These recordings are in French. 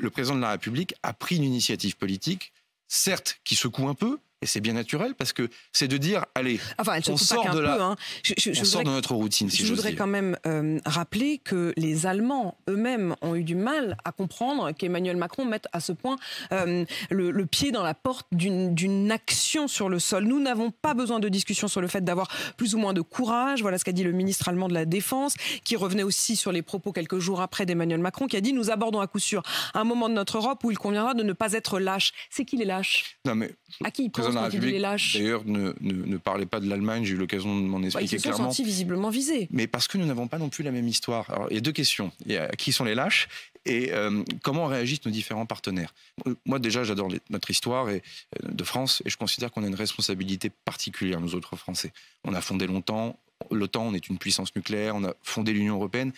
le président de la République a pris une initiative politique, certes qui secoue un peu, et c'est bien naturel parce que c'est de dire, allez, on sort, de, on de notre routine. je voudrais quand même euh, rappeler que les Allemands eux-mêmes ont eu du mal à comprendre qu'Emmanuel Macron mette à ce point euh, le, pied dans la porte d'une action sur le sol. Nous n'avons pas besoin de discussion sur le fait d'avoir plus ou moins de courage. Voilà ce qu'a dit le ministre allemand de la Défense, qui revenait aussi sur les propos quelques jours après d'Emmanuel Macron, qui a dit nous abordons à coup sûr un moment de notre Europe où il conviendra de ne pas être lâche. C'est qu'il est lâche. Non mais à qui ils pensent ils les lâches D'ailleurs, ne, ne, parlez pas de l'Allemagne, j'ai eu l'occasion de m'en expliquer clairement. ils se sont Sentis visiblement visés. Mais parce que nous n'avons pas non plus la même histoire. Alors, il y a deux questions. Il y a qui sont les lâches et euh, comment réagissent nos différents partenaires. Moi, déjà, j'adore notre histoire et, euh, de France et je considère qu'on a une responsabilité particulière, nous autres Français. On a fondé longtemps l'OTAN, on est une puissance nucléaire, on a fondé l'Union européenne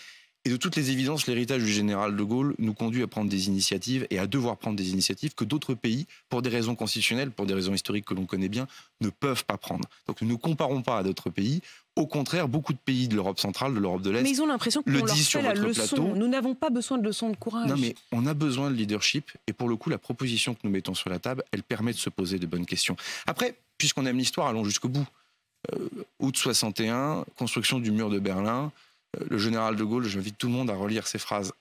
et de toutes les évidences, l'héritage du général de Gaulle nous conduit à prendre des initiatives et à devoir prendre des initiatives que d'autres pays, pour des raisons constitutionnelles, pour des raisons historiques que l'on connaît bien, ne peuvent pas prendre. Donc nous ne comparons pas à d'autres pays. Au contraire, beaucoup de pays de l'Europe centrale, de l'Europe de l'Est, mais ils ont l'impression qu'on le leur fait la Nous n'avons pas besoin de leçons de courage. Non, mais on a besoin de leadership. Et pour le coup, la proposition que nous mettons sur la table, elle permet de se poser de bonnes questions. Après, puisqu'on aime l'histoire, allons jusqu'au bout. Euh, août 61, construction du mur de Berlin. Euh, le général de Gaulle, j'invite tout le monde à relire ces phrases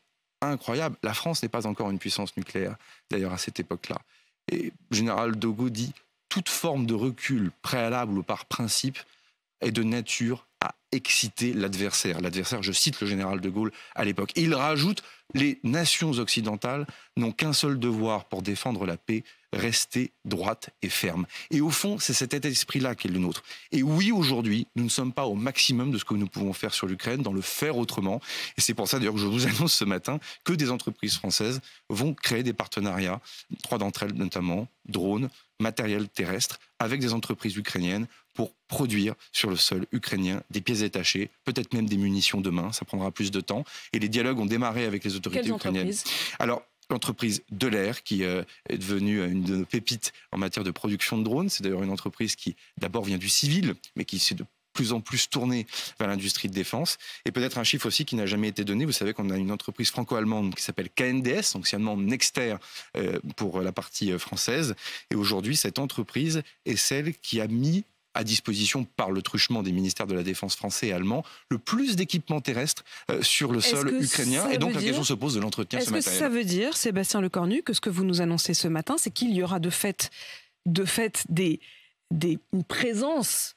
incroyables. La France n'est pas encore une puissance nucléaire, d'ailleurs, à cette époque-là. Et le général de Gaulle dit toute forme de recul préalable ou par principe est de nature à exciter l'adversaire. L'adversaire, je cite le général de Gaulle à l'époque. Il rajoute les nations occidentales n'ont qu'un seul devoir pour défendre la paix, rester droite et ferme. Et au fond, c'est cet état d'esprit-là qui est le nôtre. Et oui, aujourd'hui, nous ne sommes pas au maximum de ce que nous pouvons faire sur l'Ukraine, dans le faire autrement. Et c'est pour ça d'ailleurs que je vous annonce ce matin que des entreprises françaises vont créer des partenariats, trois d'entre elles notamment, drones, matériel terrestre, avec des entreprises ukrainiennes pour produire sur le sol ukrainien des pièces détachées, peut-être même des munitions demain, ça prendra plus de temps. Et les dialogues ont démarré avec les autorités ukrainiennes. Alors, l'entreprise l'air qui euh, est devenue euh, une de nos pépites en matière de production de drones. C'est d'ailleurs une entreprise qui d'abord vient du civil, mais qui s'est de plus en plus tournée vers l'industrie de défense. Et peut-être un chiffre aussi qui n'a jamais été donné. Vous savez qu'on a une entreprise franco-allemande qui s'appelle KNDS, anciennement Nexter euh, pour la partie française. Et aujourd'hui, cette entreprise est celle qui a mis à disposition par le truchement des ministères de la Défense français et allemand le plus d'équipements terrestres euh, sur le sol ukrainien. Et donc la question se pose de l'entretien ce matin. Est-ce que ça veut dire, Sébastien Lecornu, que ce que vous nous annoncez ce matin, c'est qu'il y aura de fait, de fait des, des, une présence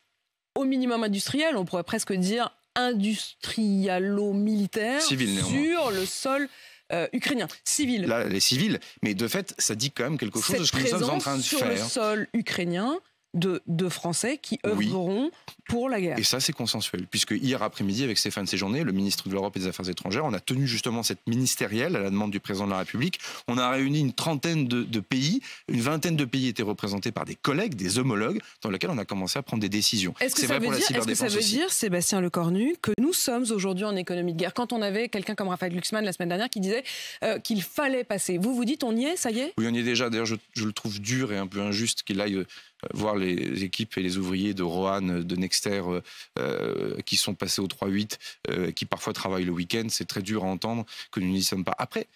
au minimum industrielle, on pourrait presque dire industrialo-militaire sur le sol euh, ukrainien, civil. Là, les civils, mais de fait, ça dit quand même quelque chose de ce que nous sommes en train de faire. sur le sol ukrainien de, Français qui œuvreront pour la guerre. Et ça, c'est consensuel, puisque hier après-midi, avec Stéphane Séjourné, le ministre de l'Europe et des Affaires étrangères, on a tenu justement cette ministérielle à la demande du président de la République. On a réuni une trentaine de, pays, une vingtaine de pays étaient représentés par des collègues, des homologues, dans lesquels on a commencé à prendre des décisions. Est-ce que, ça, veut dire, que ça Sébastien Lecornu, que nous sommes aujourd'hui en économie de guerre Quand on avait quelqu'un comme Raphaël Luxman, la semaine dernière qui disait euh, qu'il fallait passer, vous vous dites on y est, ça y est Oui, on y est déjà. D'ailleurs, je, je, le trouve dur et un peu injuste qu'il aille euh, euh, voir les équipes et les ouvriers de Rohan, de Nexter, euh, euh, qui sont passés au 3-8, qui parfois travaillent le week-end. C'est très dur à entendre que nous n'y sommes pas. Après,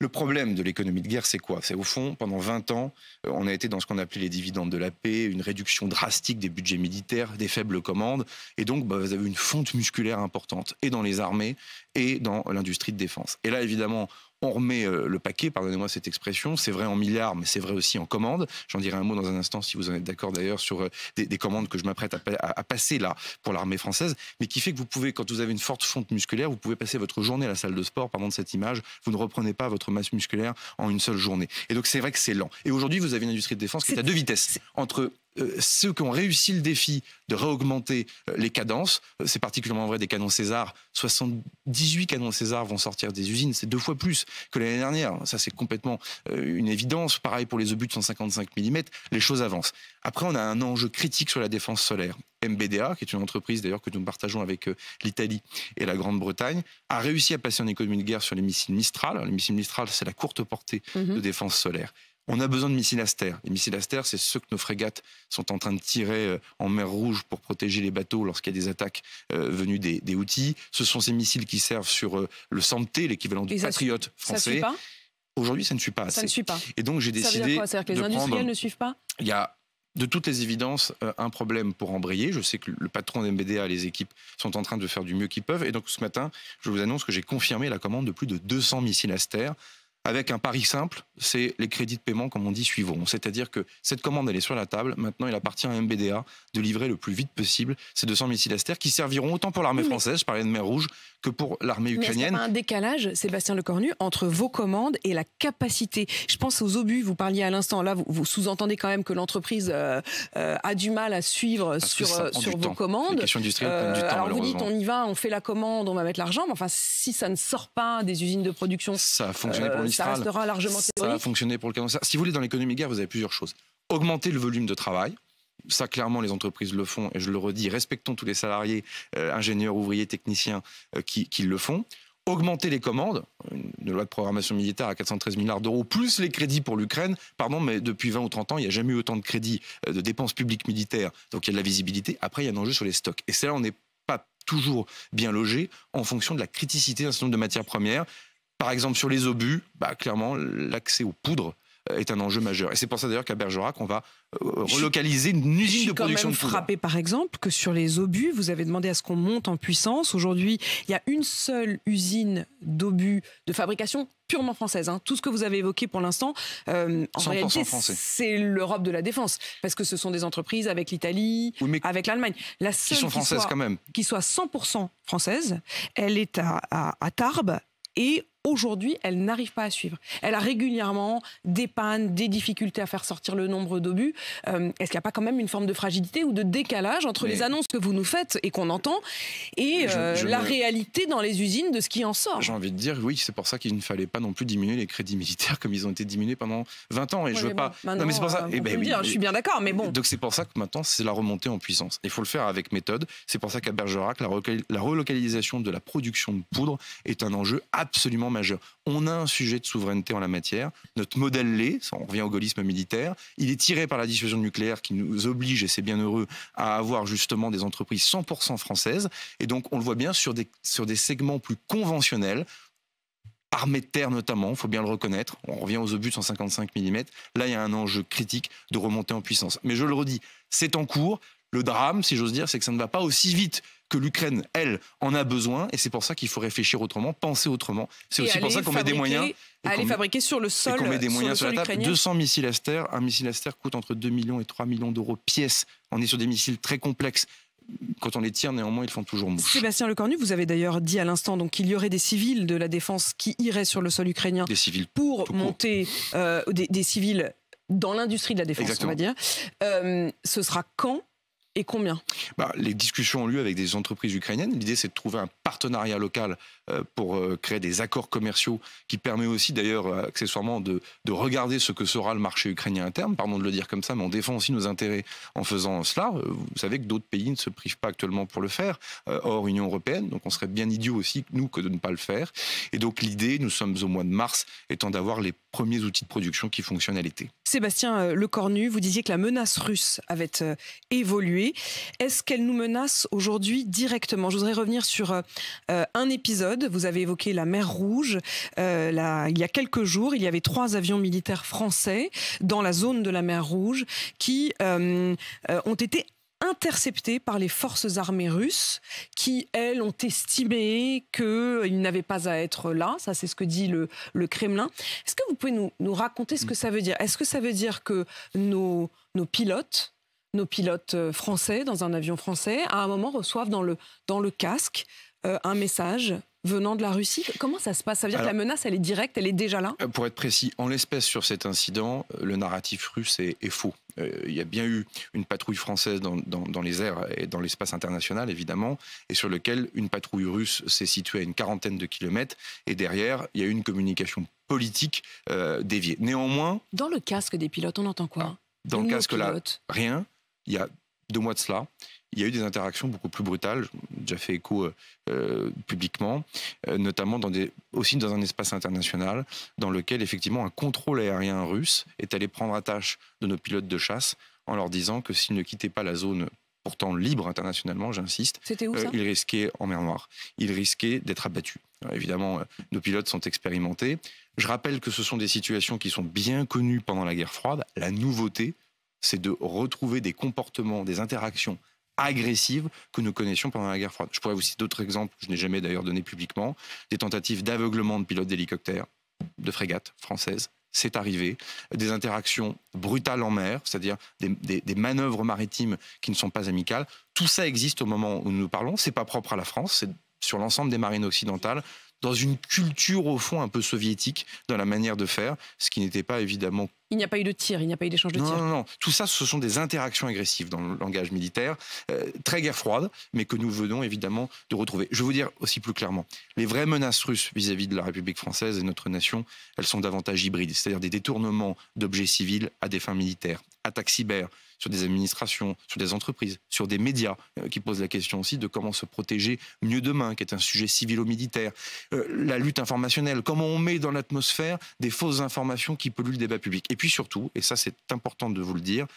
le problème de l'économie de guerre, c'est quoi C'est au fond, pendant 20 ans, on a été dans ce qu'on appelait les dividendes de la paix, une réduction drastique des budgets militaires, des faibles commandes, et donc bah, vous avez une fonte musculaire importante, et dans les armées, et dans l'industrie de défense. Et là, évidemment, on remet euh, le paquet, pardonnez-moi cette expression, c'est vrai en milliards, mais c'est vrai aussi en commandes. J'en dirai un mot dans un instant, si vous en êtes d'accord d'ailleurs, sur euh, des, commandes que je m'apprête à, passer là pour l'armée française, mais qui fait que vous pouvez, quand vous avez une forte fonte musculaire, vous pouvez passer votre journée à la salle de sport, pardon de cette image, vous ne reprenez pas votre masse musculaire en une seule journée. Et donc c'est vrai que c'est lent. Et aujourd'hui, vous avez une industrie de défense qui est, à deux vitesses, entre euh, ceux qui ont réussi le défi de réaugmenter euh, les cadences, euh, c'est particulièrement vrai des canons César, 78 canons César vont sortir des usines, c'est deux fois plus que l'année dernière, ça c'est complètement une évidence, pareil pour les obus de 155 mm, les choses avancent. Après on a un enjeu critique sur la défense solaire. MBDA, qui est une entreprise d'ailleurs que nous partageons avec l'Italie et la Grande-Bretagne, a réussi à passer en économie de guerre sur les missiles Mistral. Les missiles Mistral, c'est la courte portée mm-hmm. de défense solaire. On a besoin de missiles Aster. Les missiles Aster, c'est ceux que nos frégates sont en train de tirer euh, en mer Rouge pour protéger les bateaux lorsqu'il y a des attaques euh, venues des, outils. Ce sont ces missiles qui servent sur euh, le Santé, l'équivalent du Patriot français. Aujourd'hui, ça ne suit pas. Assez. Ça ne suit pas. Et donc, j'ai décidé. Ça veut dire quoi C'est-à-dire que les industriels ne suivent pas Il y a de toutes les évidences, un problème pour embrayer. Je sais que le patron d'MBDA et les équipes sont en train de faire du mieux qu'ils peuvent. Et donc ce matin, je vous annonce que j'ai confirmé la commande de plus de 200 missiles Aster avec un pari simple, c'est les crédits de paiement, comme on dit, suivront. C'est-à-dire que cette commande, elle est sur la table. Maintenant, il appartient à MBDA de livrer le plus vite possible ces 200 missiles Aster qui serviront autant pour l'armée française, je parlais de mer Rouge, que pour l'armée ukrainienne. Mais il y a un décalage, Sébastien Lecornu, entre vos commandes et la capacité. Je pense aux obus, vous parliez à l'instant, là vous, sous-entendez quand même que l'entreprise euh, euh, a du mal à suivre sur, euh, sur vos commandes. Les du temps, Alors vous dites on y va, on fait la commande, on va mettre l'argent, mais enfin si ça ne sort pas des usines de production, ça ça restera largement théorique. Ça a fonctionné pour le cadre. Si vous voulez, dans l'économie guerre, vous avez plusieurs choses. Augmenter le volume de travail, ça, clairement, les entreprises le font, et je le redis, respectons tous les salariés, euh, ingénieurs, ouvriers, techniciens, euh, qui, le font. Augmenter les commandes, une loi de programmation militaire à 413 milliards d'euros, plus les crédits pour l'Ukraine. Pardon, mais depuis 20 ou 30 ans, il n'y a jamais eu autant de crédits euh, de dépenses publiques militaires. Donc il y a de la visibilité. Après, il y a un enjeu sur les stocks. Et c'est là, on n'est pas toujours bien logé en fonction de la criticité d'un certain nombre de matières premières. Par exemple, sur les obus, bah, clairement, l'accès aux poudres euh, est un enjeu majeur. Et c'est pour ça d'ailleurs qu'à Bergerac, on va euh, relocaliser une usine de production quand même frappé par exemple que sur les obus, vous avez demandé à ce qu'on monte en puissance. Aujourd'hui, il y a une seule usine d'obus de fabrication purement française. Hein. Tout ce que vous avez évoqué pour l'instant, euh, en réalité, c'est l'Europe de la défense, parce que ce sont des entreprises avec l'Italie, avec l'Allemagne. La seule qui sont françaises soit, quand même, qui soit 100% française, elle est à, à, à Tarbes et Aujourd'hui, elle n'arrive pas à suivre. Elle a régulièrement des pannes, des difficultés à faire sortir le nombre d'obus. Euh, est-ce qu'il n'y a pas quand même une forme de fragilité ou de décalage entre les annonces que vous nous faites et qu'on entend et euh, la réalité dans les usines de ce qui en sort J'ai envie de dire, oui, c'est pour ça qu'il ne fallait pas non plus diminuer les crédits militaires comme ils ont été diminués pendant 20 ans. Et je veux pas. Non, mais c'est pour ça. Euh, eh ben je suis bien d'accord, mais bon. Donc c'est pour ça que maintenant, c'est la remontée en puissance. Il faut le faire avec méthode. C'est pour ça qu'à Bergerac, la, la relocalisation de la production de poudre est un enjeu absolument on a un sujet de souveraineté en la matière. Notre modèle l'est, on revient au gaullisme militaire. Il est tiré par la dissuasion nucléaire qui nous oblige, et c'est bien heureux, à avoir justement des entreprises 100% françaises. Et donc, on le voit bien sur des, sur des segments plus conventionnels, armée de terre notamment, il faut bien le reconnaître. On revient aux obus de 155 mm. Là, il y a un enjeu critique de remonter en puissance. Mais je le redis, c'est en cours. Le drame, si j'ose dire, c'est que ça ne va pas aussi vite que l'Ukraine, elle, en a besoin. Et c'est pour ça qu'il faut réfléchir autrement, penser autrement. C'est aussi pour ça qu'on met des moyens. À fabriquer sur le sol. Et met des moyens sur, la table. 200 missiles Aster. Un missile Aster coûte entre 2 millions et 3 millions d'euros pièce. On est sur des missiles très complexes quand on les tire, néanmoins, ils font toujours mouche. Sébastien Lecornu, vous avez d'ailleurs dit à l'instant donc qu'il y aurait des civils de la défense qui iraient sur le sol ukrainien des civils pour monter euh, des, civils dans l'industrie de la défense, on va dire. Euh, ce sera quand et combien bah, Les discussions ont lieu avec des entreprises ukrainiennes. L'idée, c'est de trouver un partenariat local euh, pour euh, créer des accords commerciaux qui permet aussi d'ailleurs euh, accessoirement de, de, regarder ce que sera le marché ukrainien interne, pardon de le dire comme ça, mais on défend aussi nos intérêts en faisant cela. Vous savez que d'autres pays ne se privent pas actuellement pour le faire, hors Union européenne, donc on serait bien idiot aussi, nous, que de ne pas le faire. Et donc l'idée, nous sommes au mois de mars, étant d'avoir les premiers outils de production qui fonctionnent à l'été. Sébastien Lecornu, vous disiez que la menace russe avait évolué. Est-ce qu'elle nous menace aujourd'hui directement Je voudrais revenir sur un épisode vous avez évoqué la mer Rouge. Euh, il y a quelques jours, il y avait trois avions militaires français dans la zone de la mer Rouge qui euh, euh, ont été interceptés par les forces armées russes qui, elles, ont estimé qu'ils n'avaient pas à être là. Ça, c'est ce que dit le, Kremlin. Est-ce que vous pouvez nous, raconter ce que ça veut dire Est-ce que ça veut dire que nos, pilotes nos pilotes français dans un avion français, à un moment reçoivent dans le, dans le casque un message venant de la Russie Comment ça se passe Ça veut dire que la menace, elle est directe, elle est déjà là euh, Pour être précis, en l'espèce sur cet incident, euh, le narratif russe est, faux. Euh, il y a bien eu une patrouille française dans, les airs et dans l'espace international, évidemment, et sur lequel une patrouille russe s'est située à une quarantaine de kilomètres. Et derrière, il y a eu une communication politique déviée. Néanmoins... Dans le casque des pilotes, on entend quoi Dans le casque, là, rien. Il y a deux mois de cela, il y a eu des interactions beaucoup plus brutales. J'ai déjà fait écho euh, euh, publiquement, euh, notamment aussi dans un espace international, dans lequel effectivement un contrôle aérien russe est allé prendre attache de nos pilotes de chasse en leur disant que s'ils ne quittaient pas la zone pourtant libre internationalement, j'insiste, ils risquaient en mer Noire, ils risquaient d'être abattus. évidemment, nos pilotes sont expérimentés. Je rappelle que ce sont des situations qui sont bien connues pendant la guerre froide. La nouveauté, c'est de retrouver des comportements, des interactions agressives que nous connaissions pendant la guerre froide. Je pourrais vous citer d'autres exemples, je n'ai jamais d'ailleurs donné publiquement, des tentatives d'aveuglement de pilotes d'hélicoptères, de frégates françaises, c'est arrivé, des interactions brutales en mer, c'est-à-dire des, manœuvres maritimes qui ne sont pas amicales. Tout ça existe au moment où nous parlons, c'est pas propre à la France, c'est sur l'ensemble des marines occidentales, dans une culture au fond un peu soviétique dans la manière de faire, ce qui n'était pas évidemment il n'y a pas eu de tir, il n'y a pas eu d'échange de tir. Non, non, non. Tout ça, ce sont des interactions agressives dans le langage militaire, euh, très guerre froide, mais que nous venons évidemment de retrouver. Je vais vous dire aussi plus clairement, les vraies menaces russes vis-à-vis de la République française et notre nation, elles sont davantage hybrides, c'est-à-dire des détournements d'objets civils à des fins militaires, attaques cyber sur des administrations, sur des entreprises, sur des médias, euh, qui posent la question aussi de comment se protéger mieux demain, qui est un sujet civilo-militaire, euh, la lutte informationnelle, comment on met dans l'atmosphère des fausses informations qui polluent le débat public. Et puis surtout, et ça c'est important de vous le dire,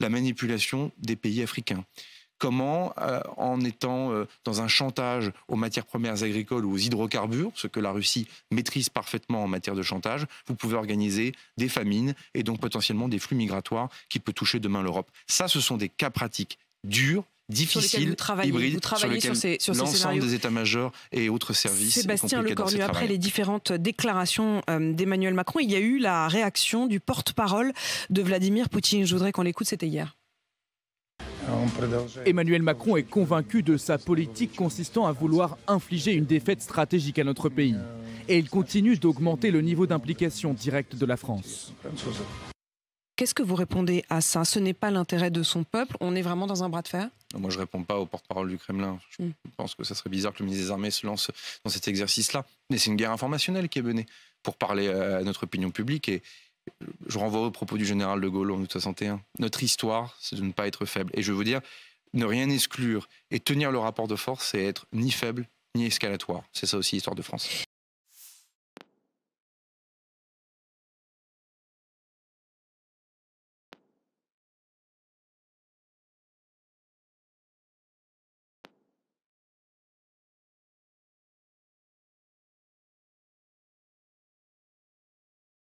la manipulation des pays africains. Comment, euh, en étant euh, dans un chantage aux matières premières agricoles ou aux hydrocarbures, ce que la Russie maîtrise parfaitement en matière de chantage, vous pouvez organiser des famines et donc potentiellement des flux migratoires qui peuvent toucher demain l'Europe. Ça, ce sont des cas pratiques durs difficile, de hybride, sur, ces, sur l'ensemble des états-majors et autres services. Sébastien Lecornu, après les différentes déclarations euh, d'Emmanuel Macron, il y a eu la réaction du porte-parole de Vladimir Poutine. Je voudrais qu'on l'écoute, c'était hier. Emmanuel Macron est convaincu de sa politique consistant à vouloir infliger une défaite stratégique à notre pays. Et il continue d'augmenter le niveau d'implication directe de la France. Qu'est-ce que vous répondez à ça Ce n'est pas l'intérêt de son peuple, on est vraiment dans un bras de fer moi, je réponds pas aux porte-parole du Kremlin. Je hmm. pense que ça serait bizarre que le ministre des Armées se lance dans cet exercice-là. Mais c'est une guerre informationnelle qui est menée pour parler euh, à notre opinion publique. Et je renvoie au propos du général de Gaulle en 1961. Notre histoire, c'est de ne pas être faible. Et je veux dire, ne rien exclure et tenir le rapport de force, c'est être ni faible ni escalatoire. C'est ça aussi l'histoire de France.